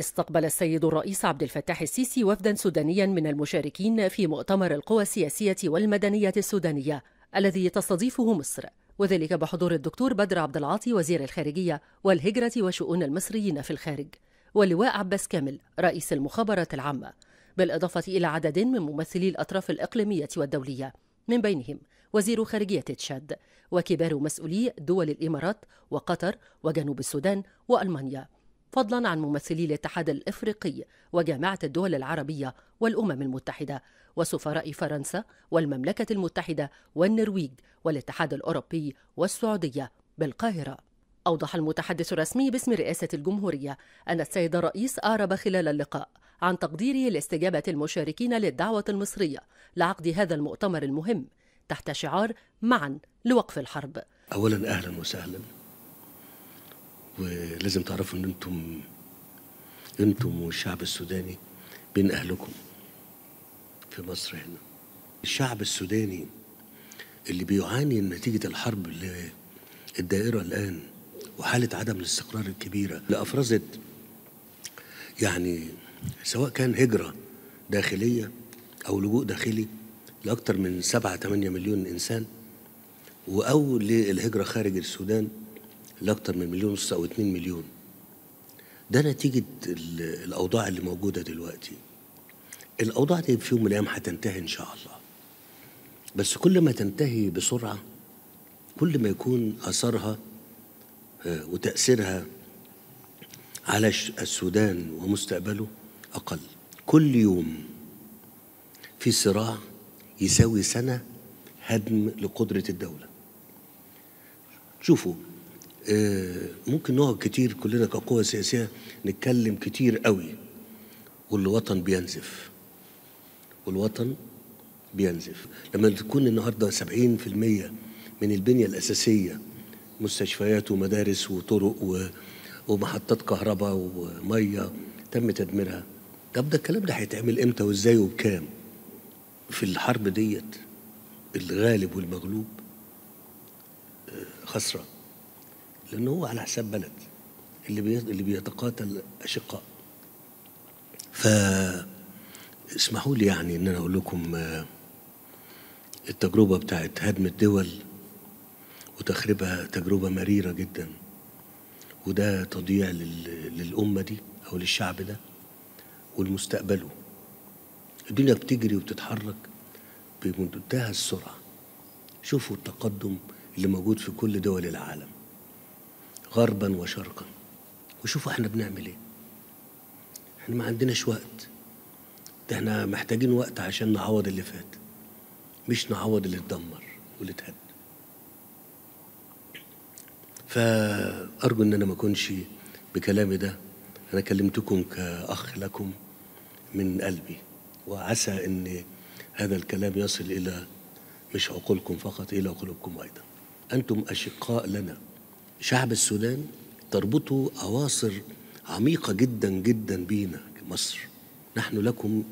استقبل السيد الرئيس عبد الفتاح السيسي وفدا سودانيا من المشاركين في مؤتمر القوى السياسية والمدنية السودانية الذي تستضيفه مصر وذلك بحضور الدكتور بدر عبد العاطي وزير الخارجية والهجرة وشؤون المصريين في الخارج واللواء عباس كامل رئيس المخابرات العامة بالإضافة إلى عدد من ممثلي الأطراف الإقليمية والدولية من بينهم وزير خارجية تشاد وكبار مسؤولي دول الإمارات وقطر وجنوب السودان وألمانيا فضلا عن ممثلي الاتحاد الافريقي وجامعه الدول العربيه والامم المتحده وسفراء فرنسا والمملكه المتحده والنرويج والاتحاد الاوروبي والسعوديه بالقاهره اوضح المتحدث الرسمي باسم رئاسه الجمهوريه ان السيد الرئيس اعرب خلال اللقاء عن تقديره لاستجابه المشاركين للدعوه المصريه لعقد هذا المؤتمر المهم تحت شعار معا لوقف الحرب اولا اهلا وسهلا ولازم تعرفوا ان انتم انتم والشعب السوداني بين اهلكم في مصر هنا الشعب السوداني اللي بيعاني نتيجة الحرب اللي الدائرة الآن وحالة عدم الاستقرار الكبيرة اللي أفرزت يعني سواء كان هجرة داخلية أو لجوء داخلي لأكثر من 7 8 مليون إنسان أو للهجرة خارج السودان لاكثر من مليون ونص او 2 مليون ده نتيجه الاوضاع اللي موجوده دلوقتي الاوضاع دي في يوم من الايام هتنتهي ان شاء الله بس كل ما تنتهي بسرعه كل ما يكون اثرها آه، وتاثيرها على السودان ومستقبله اقل كل يوم في صراع يساوي سنه هدم لقدره الدوله شوفوا آه، ممكن نقعد كتير كلنا كقوة سياسية نتكلم كتير قوي والوطن بينزف والوطن بينزف لما تكون النهارده 70% من البنية الأساسية مستشفيات ومدارس وطرق ومحطات كهرباء ومية تم تدميرها طب ده الكلام ده هيتعمل امتى وازاي وبكام في الحرب ديت الغالب والمغلوب آه، خسران لأنه هو على حساب بلد اللي اللي بيتقاتل أشقاء ف اسمحوا لي يعني ان انا اقول لكم آه، التجربه بتاعت هدم الدول وتخريبها تجربه مريره جدا وده تضييع للامه دي او للشعب ده ولمستقبله الدنيا بتجري وبتتحرك بمنتهى السرعه شوفوا التقدم اللي موجود في كل دول العالم غربا وشرقا وشوفوا احنا بنعمل ايه احنا ما عندناش وقت ده احنا محتاجين وقت عشان نعوض اللي فات مش نعوض اللي اتدمر واللي اتهد فارجو ان انا ما اكونش بكلامي ده انا كلمتكم كاخ لكم من قلبي وعسى ان هذا الكلام يصل الى مش عقولكم فقط الى قلوبكم ايضا انتم اشقاء لنا شعب السودان تربطه أواصر عميقة جدا جدا بينا كمصر نحن لكم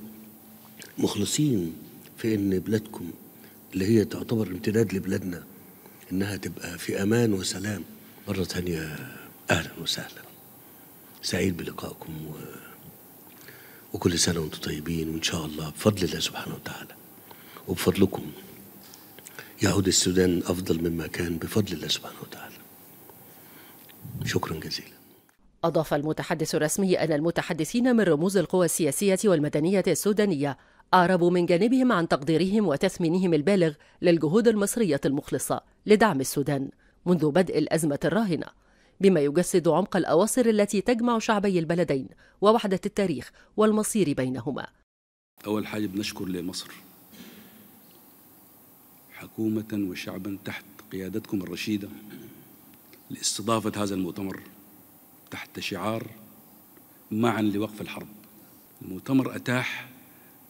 مخلصين في أن بلادكم اللي هي تعتبر امتداد لبلادنا إنها تبقى في أمان وسلام مرة ثانيه أهلا وسهلا سعيد بلقائكم و... وكل سنة وانتم طيبين وإن شاء الله بفضل الله سبحانه وتعالى وبفضلكم يعود السودان أفضل مما كان بفضل الله سبحانه وتعالى شكرا جزيلا أضاف المتحدث الرسمي أن المتحدثين من رموز القوى السياسية والمدنية السودانية أعربوا من جانبهم عن تقديرهم وتثمينهم البالغ للجهود المصرية المخلصة لدعم السودان منذ بدء الأزمة الراهنة بما يجسد عمق الأواصر التي تجمع شعبي البلدين ووحدة التاريخ والمصير بينهما أول حاجة بنشكر لمصر حكومة وشعبا تحت قيادتكم الرشيدة لاستضافة هذا المؤتمر تحت شعار معا لوقف الحرب المؤتمر أتاح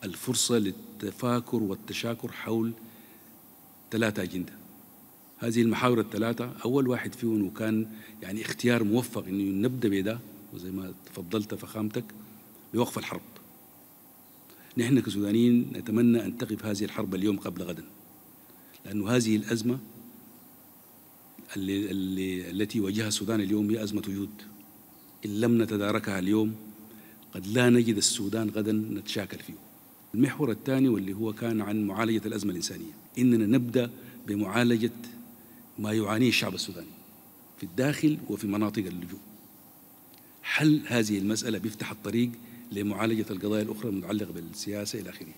الفرصة للتفاكر والتشاكر حول ثلاثة أجندة هذه المحاور الثلاثة أول واحد فيهم وكان يعني اختيار موفق إنه نبدأ بهذا وزي ما تفضلت فخامتك بوقف الحرب نحن كسودانيين نتمنى أن تقف هذه الحرب اليوم قبل غدا لأن هذه الأزمة اللي اللي التي واجهها السودان اليوم هي أزمة يود إن لم نتداركها اليوم قد لا نجد السودان غدا نتشاكل فيه المحور الثاني واللي هو كان عن معالجة الأزمة الإنسانية إننا نبدأ بمعالجة ما يعانيه الشعب السوداني في الداخل وفي مناطق اللجوء حل هذه المسألة بيفتح الطريق لمعالجة القضايا الأخرى المتعلقة بالسياسة إلى آخره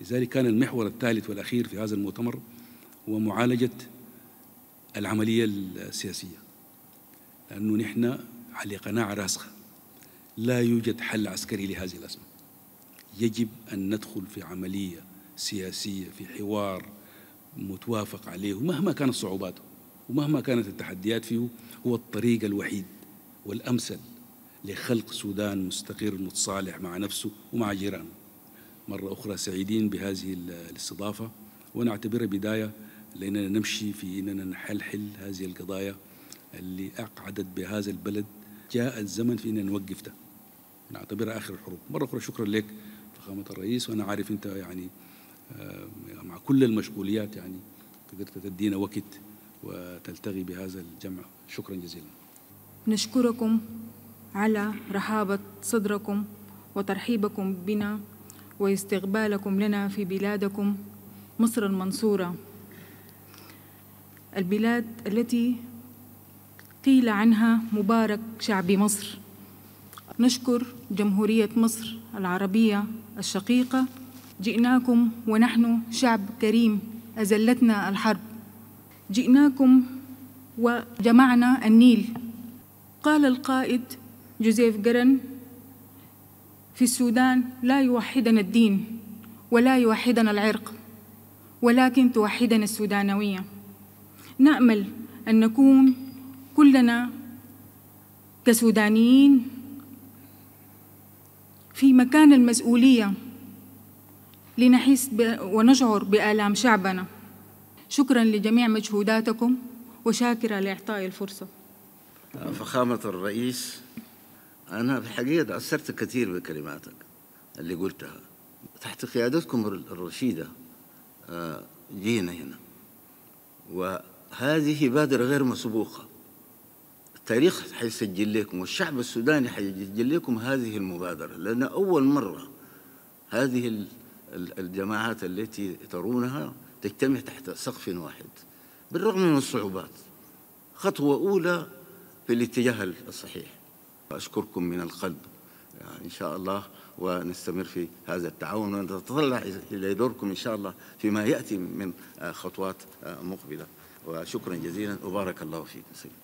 لذلك كان المحور الثالث والأخير في هذا المؤتمر هو معالجة العملية السياسية لأنه نحن على قناعة راسخة لا يوجد حل عسكري لهذه الأزمة يجب أن ندخل في عملية سياسية في حوار متوافق عليه مهما كانت صعوباته ومهما كانت التحديات فيه هو الطريق الوحيد والأمثل لخلق سودان مستقر متصالح مع نفسه ومع جيرانه مرة أخرى سعيدين بهذه الاستضافة ونعتبرها بداية لأننا نمشي في أننا نحلحل هذه القضايا اللي أقعدت بهذا البلد جاء الزمن في أننا نوقف ده نعتبرها آخر الحروب مرة أخرى شكرا لك فخامة الرئيس وأنا عارف أنت يعني آه، مع كل المشغوليات يعني قدرت تدينا وقت وتلتغي بهذا الجمع شكرا جزيلا نشكركم على رحابة صدركم وترحيبكم بنا واستقبالكم لنا في بلادكم مصر المنصوره البلاد التي قيل عنها مبارك شعب مصر نشكر جمهورية مصر العربية الشقيقة جئناكم ونحن شعب كريم أزلتنا الحرب جئناكم وجمعنا النيل قال القائد جوزيف جرن في السودان لا يوحدنا الدين ولا يوحدنا العرق ولكن توحدنا السودانويه نأمل أن نكون كلنا كسودانيين في مكان المسؤولية لنحس ونشعر بآلام شعبنا شكرا لجميع مجهوداتكم وشاكرة لإعطائي الفرصة فخامة الرئيس أنا في الحقيقة تأثرت كثير بكلماتك اللي قلتها تحت قيادتكم الرشيدة آه، جينا هنا و هذه بادرة غير مسبوقة التاريخ حيسجل لكم والشعب السوداني حيسجل لكم هذه المبادرة لأن أول مرة هذه الجماعات التي ترونها تجتمع تحت سقف واحد بالرغم من الصعوبات خطوة أولى في الاتجاه الصحيح أشكركم من القلب يعني إن شاء الله ونستمر في هذا التعاون ونتطلع إلى دوركم إن شاء الله فيما يأتي من خطوات مقبلة وشكرا جزيلا وبارك الله فيك سيدي